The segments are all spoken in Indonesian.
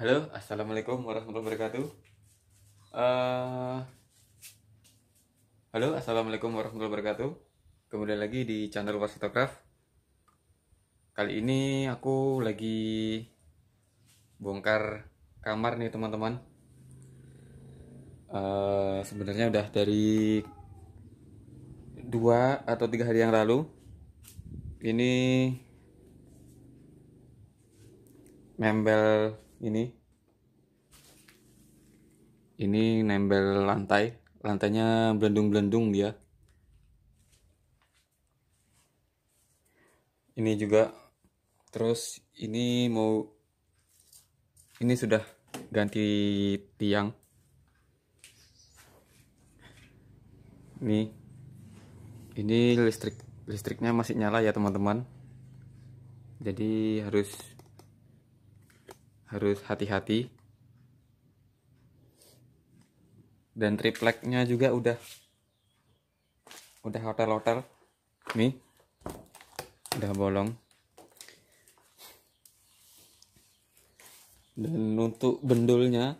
Halo, assalamualaikum warahmatullahi wabarakatuh. Uh, halo, assalamualaikum warahmatullahi wabarakatuh. Kembali lagi di channel Wasitograf. Kali ini aku lagi bongkar kamar nih teman-teman. Uh, Sebenarnya udah dari dua atau tiga hari yang lalu. Ini membel ini ini nembel lantai lantainya blendung-blendung dia ini juga terus ini mau ini sudah ganti tiang ini ini listrik listriknya masih nyala ya teman-teman jadi harus harus hati-hati dan tripleknya juga udah udah hotel-hotel nih udah bolong dan untuk bendulnya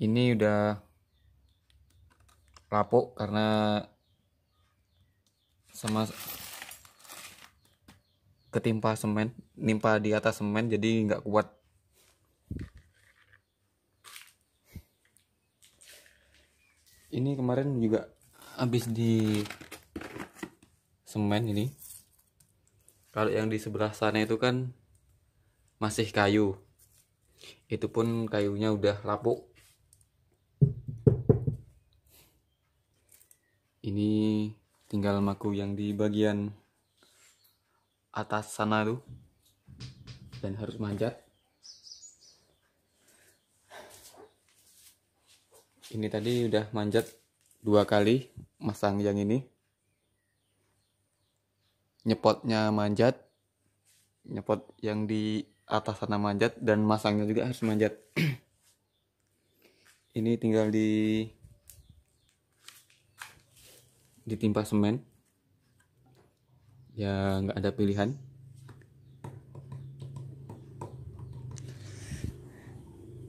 ini udah lapuk karena sama ketimpa semen nimpa di atas semen jadi nggak kuat ini kemarin juga habis di semen ini kalau yang di sebelah sana itu kan masih kayu itu pun kayunya udah lapuk ini tinggal maku yang di bagian atas sana tuh dan harus manjat ini tadi udah manjat dua kali masang yang ini nyepotnya manjat nyepot yang di atas sana manjat dan masangnya juga harus manjat ini tinggal di ditimpa semen ya nggak ada pilihan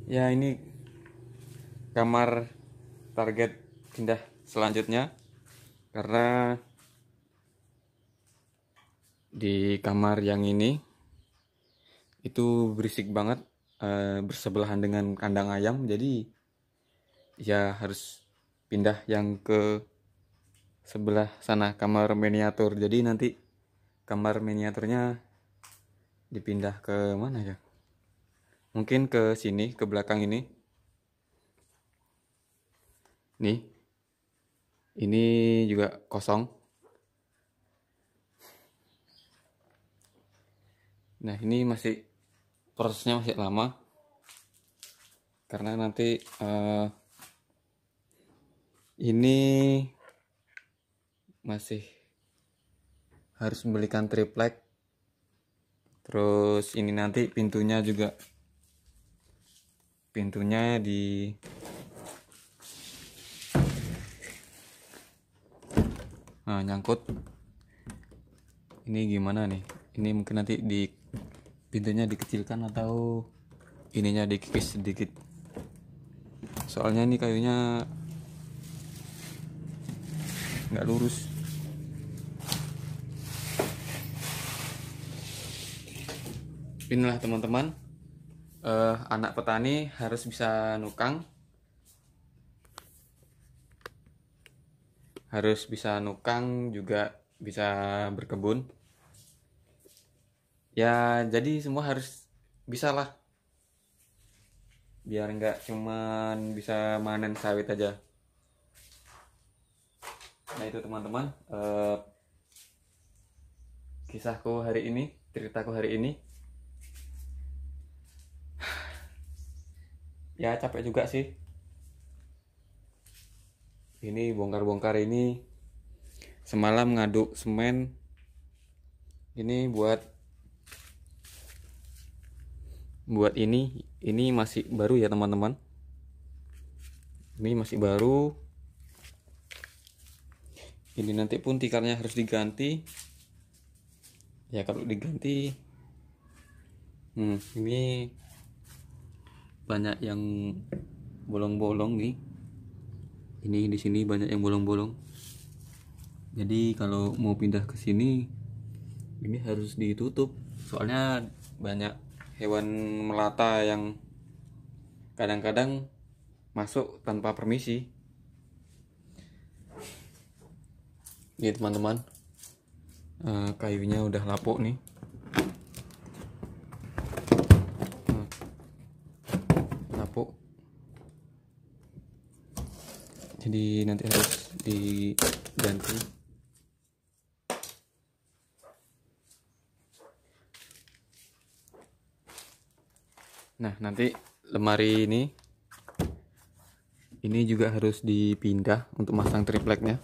ya ini kamar target pindah selanjutnya karena di kamar yang ini itu berisik banget e, bersebelahan dengan kandang ayam jadi ya harus pindah yang ke sebelah sana kamar miniatur jadi nanti kamar miniaturnya dipindah ke mana ya mungkin ke sini ke belakang ini nih ini juga kosong nah ini masih prosesnya masih lama karena nanti uh, ini masih harus membelikan triplek terus ini nanti pintunya juga pintunya di nah nyangkut ini gimana nih ini mungkin nanti di pintunya dikecilkan atau ininya dikikis sedikit soalnya ini kayunya nggak lurus inilah teman-teman uh, anak petani harus bisa nukang harus bisa nukang juga bisa berkebun ya jadi semua harus bisa lah biar nggak cuman bisa manen sawit aja nah itu teman-teman uh, kisahku hari ini ceritaku hari ini ya capek juga sih ini bongkar-bongkar ini semalam ngaduk semen ini buat buat ini ini masih baru ya teman-teman ini masih baru ini nanti pun tikarnya harus diganti ya kalau diganti hmm, ini banyak yang bolong-bolong nih ini di sini banyak yang bolong-bolong jadi kalau mau pindah ke sini ini harus ditutup soalnya banyak hewan melata yang kadang-kadang masuk tanpa permisi ini teman-teman eh, kayunya udah lapuk nih empuk jadi nanti harus diganti nah nanti lemari ini ini juga harus dipindah untuk masang tripleknya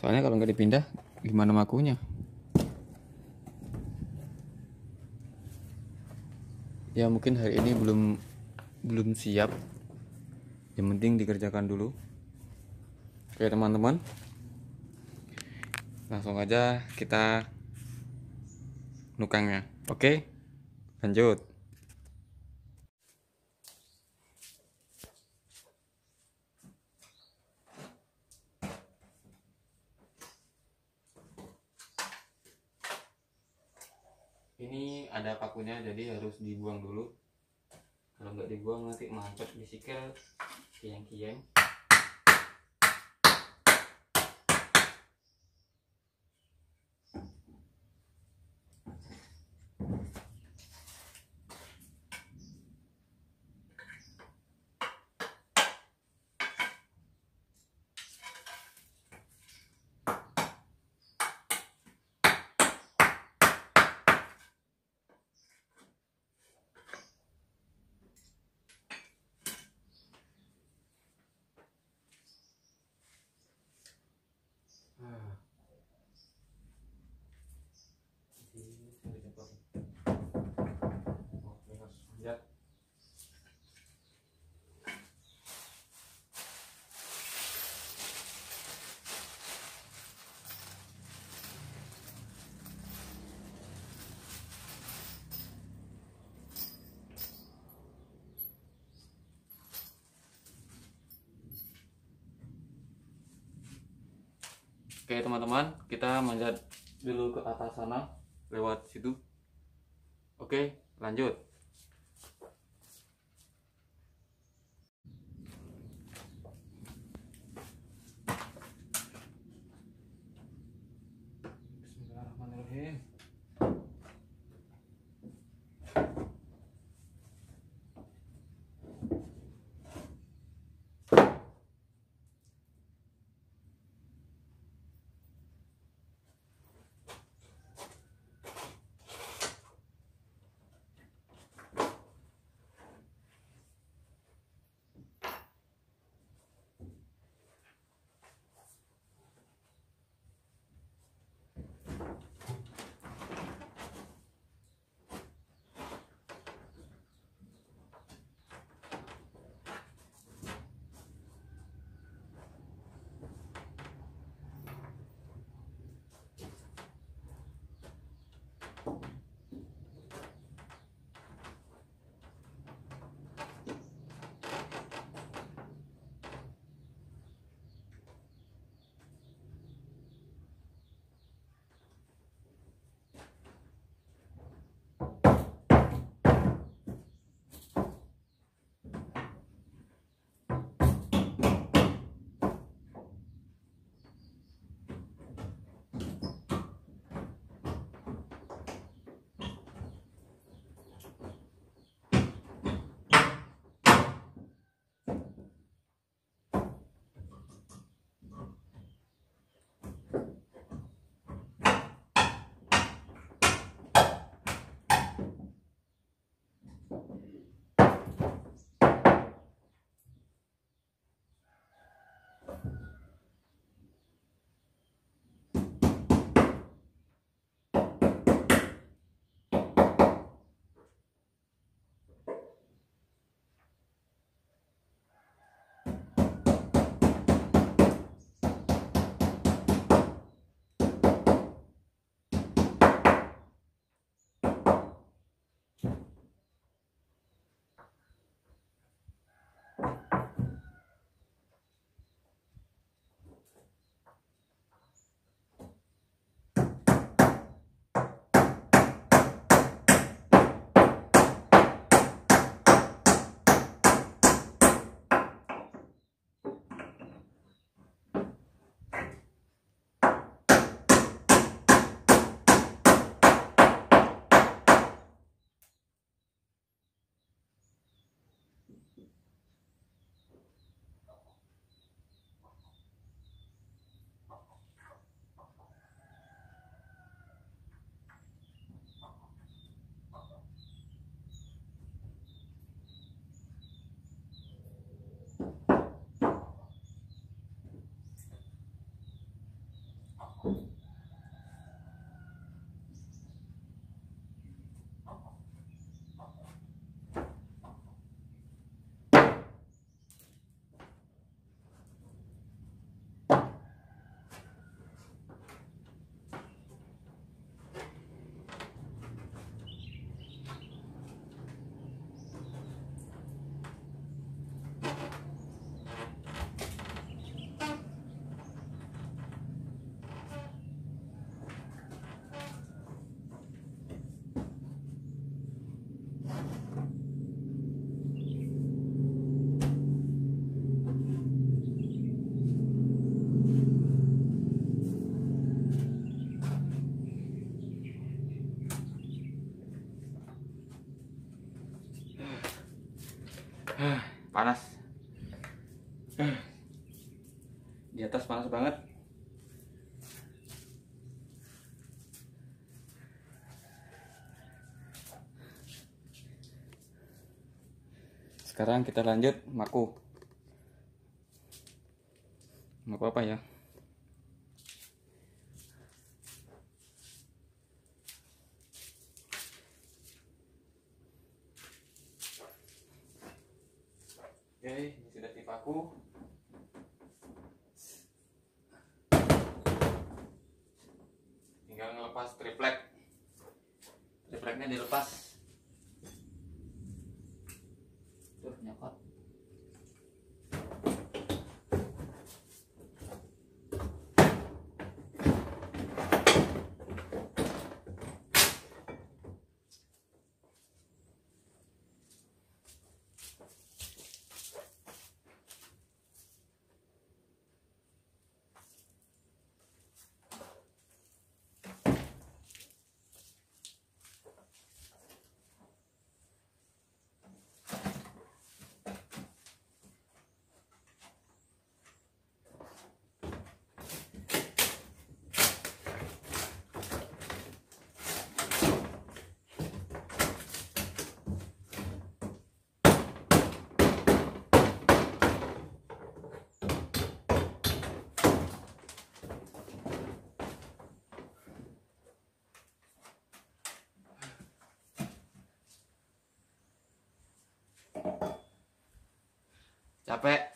soalnya kalau nggak dipindah gimana makunya ya mungkin hari ini belum belum siap yang penting dikerjakan dulu oke teman-teman langsung aja kita nukangnya oke lanjut ini ada pakunya jadi harus dibuang dulu enggak dibuang nanti di bisikel kian kian Oke teman-teman, kita manjat dulu ke atas sana lewat situ. Oke, lanjut. panas di atas panas banget sekarang kita lanjut maku maku apa ya refleksnya dilepas Capek.